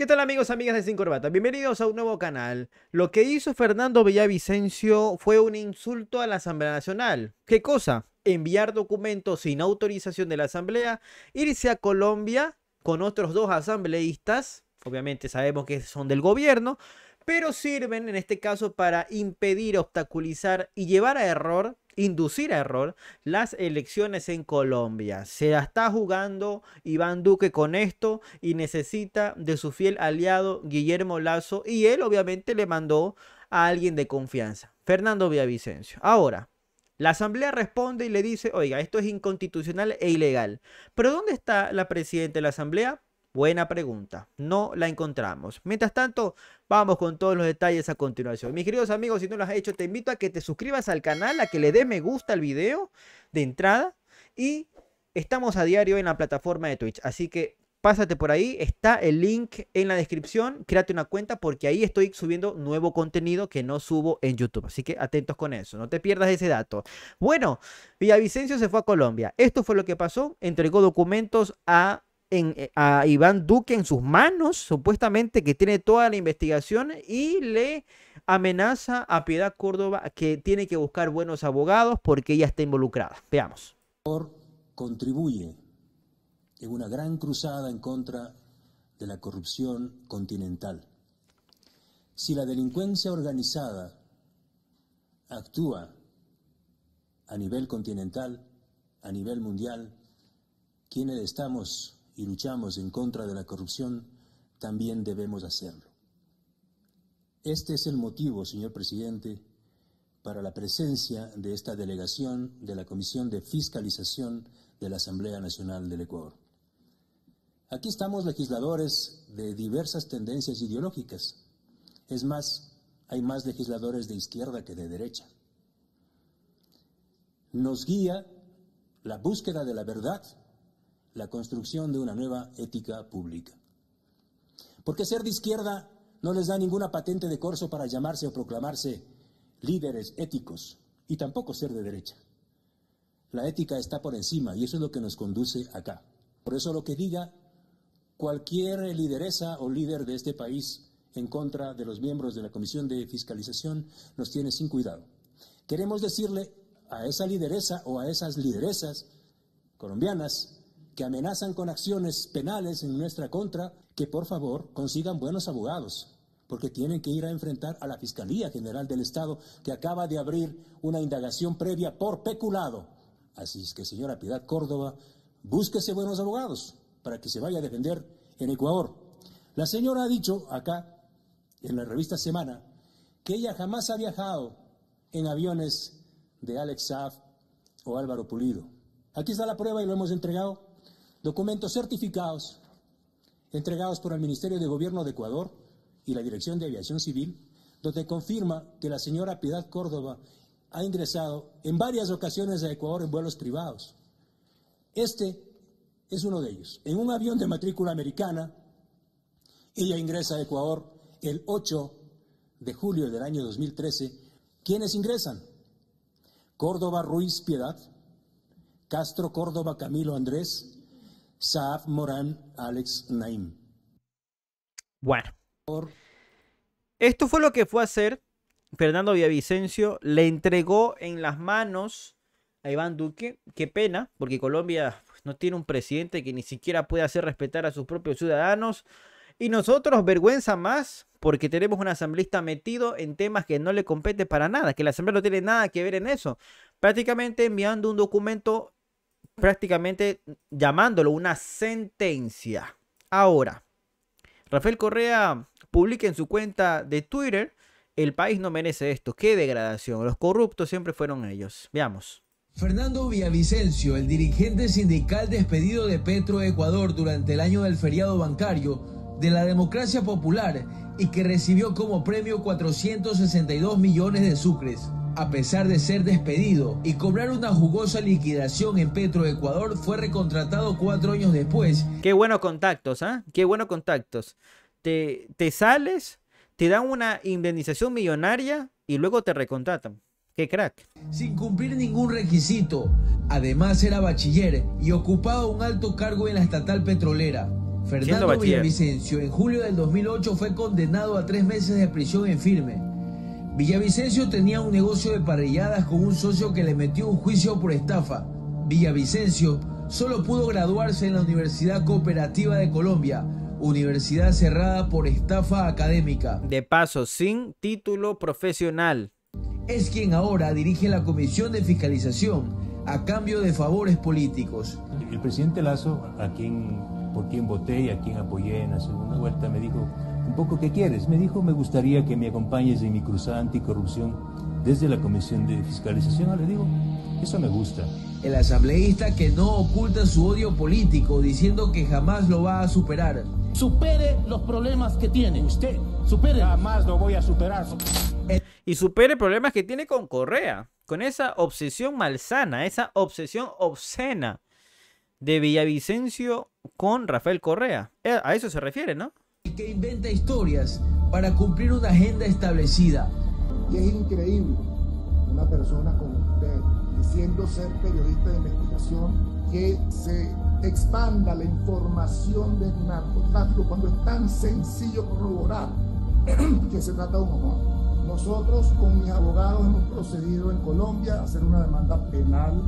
¿Qué tal amigos, amigas de Sin Corbata? Bienvenidos a un nuevo canal. Lo que hizo Fernando Villavicencio fue un insulto a la Asamblea Nacional. ¿Qué cosa? Enviar documentos sin autorización de la Asamblea, irse a Colombia con otros dos asambleístas, obviamente sabemos que son del gobierno, pero sirven en este caso para impedir, obstaculizar y llevar a error inducir a error las elecciones en Colombia. Se está jugando Iván Duque con esto y necesita de su fiel aliado Guillermo Lazo y él obviamente le mandó a alguien de confianza, Fernando Villavicencio. Ahora, la Asamblea responde y le dice, oiga, esto es inconstitucional e ilegal. Pero ¿dónde está la presidenta de la Asamblea? Buena pregunta. No la encontramos. Mientras tanto, vamos con todos los detalles a continuación. Mis queridos amigos, si no lo has hecho, te invito a que te suscribas al canal, a que le des me gusta al video de entrada. Y estamos a diario en la plataforma de Twitch. Así que pásate por ahí. Está el link en la descripción. Créate una cuenta porque ahí estoy subiendo nuevo contenido que no subo en YouTube. Así que atentos con eso. No te pierdas ese dato. Bueno, Villavicencio se fue a Colombia. Esto fue lo que pasó. Entregó documentos a eh, a Iván Duque en sus manos, supuestamente que tiene toda la investigación y le amenaza a Piedad Córdoba que tiene que buscar buenos abogados porque ella está involucrada. Veamos. Contribuye en una gran cruzada en contra de la corrupción continental. Si la delincuencia organizada actúa a nivel continental, a nivel mundial, quienes estamos y luchamos en contra de la corrupción, también debemos hacerlo. Este es el motivo, señor presidente, para la presencia de esta delegación de la Comisión de Fiscalización de la Asamblea Nacional del Ecuador. Aquí estamos legisladores de diversas tendencias ideológicas. Es más, hay más legisladores de izquierda que de derecha. Nos guía la búsqueda de la verdad la construcción de una nueva ética pública. Porque ser de izquierda no les da ninguna patente de corso para llamarse o proclamarse líderes éticos y tampoco ser de derecha. La ética está por encima y eso es lo que nos conduce acá. Por eso lo que diga cualquier lideresa o líder de este país en contra de los miembros de la Comisión de Fiscalización nos tiene sin cuidado. Queremos decirle a esa lideresa o a esas lideresas colombianas que amenazan con acciones penales en nuestra contra, que por favor consigan buenos abogados, porque tienen que ir a enfrentar a la Fiscalía General del Estado, que acaba de abrir una indagación previa por peculado. Así es que, señora Piedad Córdoba, búsquese buenos abogados para que se vaya a defender en Ecuador. La señora ha dicho acá, en la revista Semana, que ella jamás ha viajado en aviones de Alex Saab o Álvaro Pulido. Aquí está la prueba y lo hemos entregado documentos certificados entregados por el Ministerio de Gobierno de Ecuador y la Dirección de Aviación Civil, donde confirma que la señora Piedad Córdoba ha ingresado en varias ocasiones a Ecuador en vuelos privados. Este es uno de ellos. En un avión de matrícula americana, ella ingresa a Ecuador el 8 de julio del año 2013. ¿Quiénes ingresan? Córdoba Ruiz Piedad, Castro Córdoba Camilo Andrés, Saab Morán, Alex Naim. Bueno. Esto fue lo que fue a hacer Fernando Villavicencio. Le entregó en las manos a Iván Duque. Qué pena, porque Colombia pues, no tiene un presidente que ni siquiera puede hacer respetar a sus propios ciudadanos. Y nosotros, vergüenza más, porque tenemos un asambleísta metido en temas que no le compete para nada, que la asamblea no tiene nada que ver en eso. Prácticamente enviando un documento prácticamente llamándolo una sentencia. Ahora, Rafael Correa publica en su cuenta de Twitter, el país no merece esto, qué degradación, los corruptos siempre fueron ellos. Veamos. Fernando Villavicencio, el dirigente sindical despedido de Petro Ecuador durante el año del feriado bancario de la democracia popular y que recibió como premio 462 millones de sucres a pesar de ser despedido y cobrar una jugosa liquidación en Petroecuador, fue recontratado cuatro años después. Qué buenos contactos, ¿ah? ¿eh? Qué buenos contactos. Te, te sales, te dan una indemnización millonaria y luego te recontratan. ¡Qué crack! Sin cumplir ningún requisito. Además era bachiller y ocupaba un alto cargo en la estatal petrolera. Fernando Villavicencio en julio del 2008 fue condenado a tres meses de prisión en firme. Villavicencio tenía un negocio de parrilladas con un socio que le metió un juicio por estafa. Villavicencio solo pudo graduarse en la Universidad Cooperativa de Colombia, universidad cerrada por estafa académica. De paso, sin título profesional. Es quien ahora dirige la Comisión de Fiscalización a cambio de favores políticos. El presidente Lazo, a quien, por quien voté y a quien apoyé en la segunda vuelta, me dijo poco que quieres. Me dijo, me gustaría que me acompañes en mi cruzada anticorrupción desde la Comisión de Fiscalización. Ah, le digo, eso me gusta. El asambleísta que no oculta su odio político, diciendo que jamás lo va a superar. Supere los problemas que tiene. Usted, supere. Jamás lo voy a superar. Y supere problemas que tiene con Correa, con esa obsesión malsana, esa obsesión obscena de Villavicencio con Rafael Correa. Eh, a eso se refiere, ¿no? que inventa historias para cumplir una agenda establecida. Y es increíble una persona como usted, diciendo ser periodista de investigación, que se expanda la información del narcotráfico cuando es tan sencillo corroborar que se trata de un honor. Nosotros con mis abogados hemos procedido en Colombia a hacer una demanda penal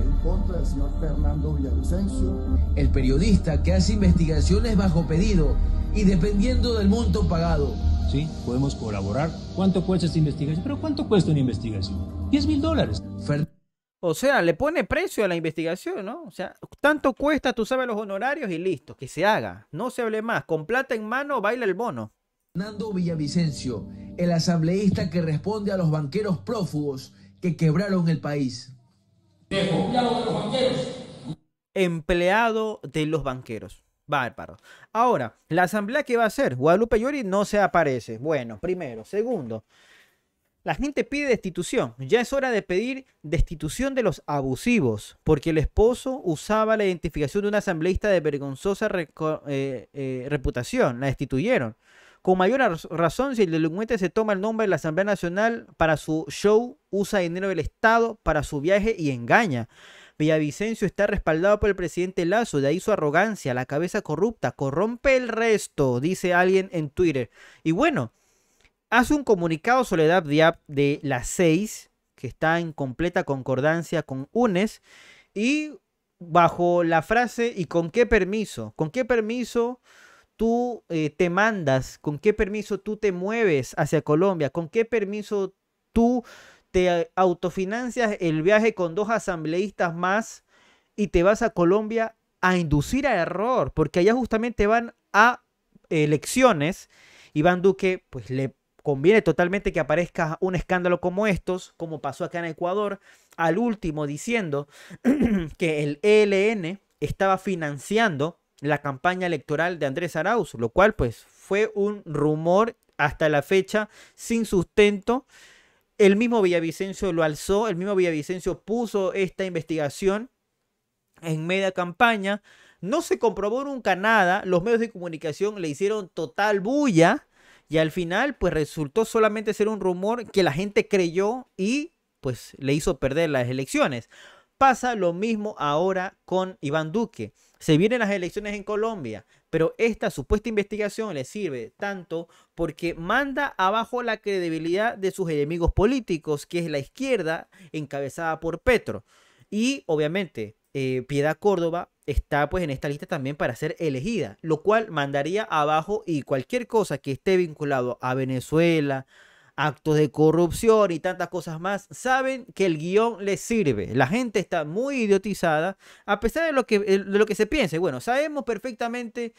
en contra del señor Fernando Villavicencio. El periodista que hace investigaciones bajo pedido y dependiendo del monto pagado. Sí, podemos colaborar. ¿Cuánto cuesta esta investigación? Pero ¿cuánto cuesta una investigación? 10 mil dólares. O sea, le pone precio a la investigación, ¿no? O sea, tanto cuesta, tú sabes los honorarios y listo, que se haga. No se hable más. Con plata en mano, baila el bono. Fernando Villavicencio, el asambleísta que responde a los banqueros prófugos que quebraron el país de los banqueros. Empleado de los banqueros. Bárbaro. Ahora, la asamblea que va a hacer, Guadalupe Yori no se aparece. Bueno, primero. Segundo, la gente pide destitución. Ya es hora de pedir destitución de los abusivos, porque el esposo usaba la identificación de un asambleísta de vergonzosa eh, eh, reputación. La destituyeron. Con mayor razón si el delincuente se toma el nombre de la Asamblea Nacional para su show, usa dinero del Estado para su viaje y engaña. Villavicencio está respaldado por el presidente Lazo, de ahí su arrogancia, la cabeza corrupta, corrompe el resto, dice alguien en Twitter. Y bueno, hace un comunicado Soledad Diab de las seis, que está en completa concordancia con UNES, y bajo la frase, ¿y con qué permiso? ¿Con qué permiso? tú eh, te mandas, con qué permiso tú te mueves hacia Colombia, con qué permiso tú te eh, autofinancias el viaje con dos asambleístas más y te vas a Colombia a inducir a error, porque allá justamente van a elecciones. Iván Duque, pues le conviene totalmente que aparezca un escándalo como estos, como pasó acá en Ecuador, al último diciendo que el ELN estaba financiando la campaña electoral de Andrés Arauz, lo cual pues fue un rumor hasta la fecha sin sustento. El mismo Villavicencio lo alzó, el mismo Villavicencio puso esta investigación en media campaña. No se comprobó nunca nada, los medios de comunicación le hicieron total bulla y al final pues resultó solamente ser un rumor que la gente creyó y pues le hizo perder las elecciones. Pasa lo mismo ahora con Iván Duque. Se vienen las elecciones en Colombia, pero esta supuesta investigación le sirve tanto porque manda abajo la credibilidad de sus enemigos políticos, que es la izquierda encabezada por Petro. Y obviamente, eh, Piedad Córdoba está pues en esta lista también para ser elegida, lo cual mandaría abajo y cualquier cosa que esté vinculado a Venezuela, actos de corrupción y tantas cosas más, saben que el guión les sirve. La gente está muy idiotizada, a pesar de lo que, lo que se piense. Bueno, sabemos perfectamente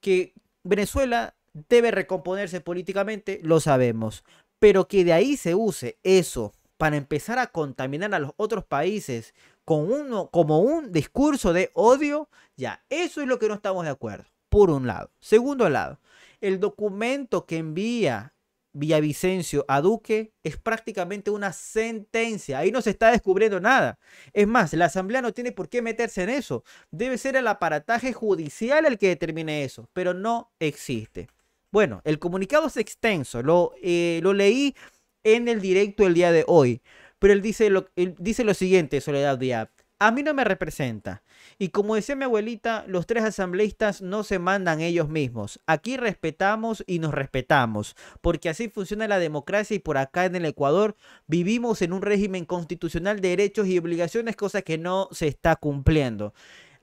que Venezuela debe recomponerse políticamente, lo sabemos. Pero que de ahí se use eso para empezar a contaminar a los otros países con uno, como un discurso de odio, ya, eso es lo que no estamos de acuerdo, por un lado. Segundo lado, el documento que envía Villavicencio a Duque es prácticamente una sentencia. Ahí no se está descubriendo nada. Es más, la Asamblea no tiene por qué meterse en eso. Debe ser el aparataje judicial el que determine eso, pero no existe. Bueno, el comunicado es extenso. Lo, eh, lo leí en el directo el día de hoy. Pero él dice lo, dice lo siguiente, Soledad Díaz a mí no me representa. Y como decía mi abuelita, los tres asambleístas no se mandan ellos mismos. Aquí respetamos y nos respetamos, porque así funciona la democracia y por acá en el Ecuador vivimos en un régimen constitucional de derechos y obligaciones, cosa que no se está cumpliendo.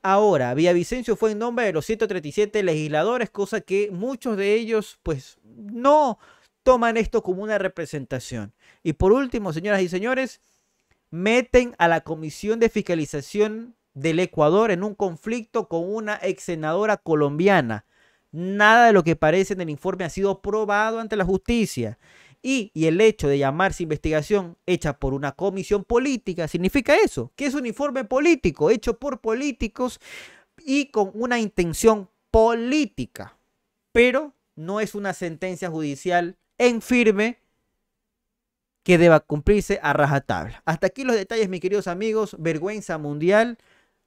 Ahora, Villavicencio fue en nombre de los 137 legisladores, cosa que muchos de ellos pues no toman esto como una representación. Y por último, señoras y señores, meten a la Comisión de Fiscalización del Ecuador en un conflicto con una ex senadora colombiana. Nada de lo que parece en el informe ha sido probado ante la justicia. Y, y, el hecho de llamarse investigación hecha por una comisión política significa eso, que es un informe político hecho por políticos y con una intención política. Pero no es una sentencia judicial en firme que deba cumplirse a rajatabla. Hasta aquí los detalles, mis queridos amigos. Vergüenza mundial,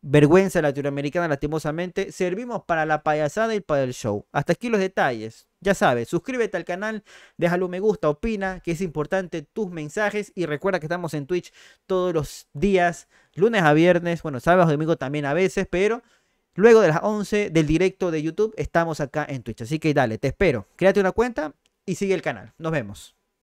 vergüenza latinoamericana, lastimosamente. Servimos para la payasada y para el show. Hasta aquí los detalles. Ya sabes, suscríbete al canal, déjalo me gusta, opina, que es importante tus mensajes y recuerda que estamos en Twitch todos los días, lunes a viernes, bueno, sábado y domingo también a veces, pero luego de las 11 del directo de YouTube estamos acá en Twitch. Así que dale, te espero. Créate una cuenta y sigue el canal. Nos vemos.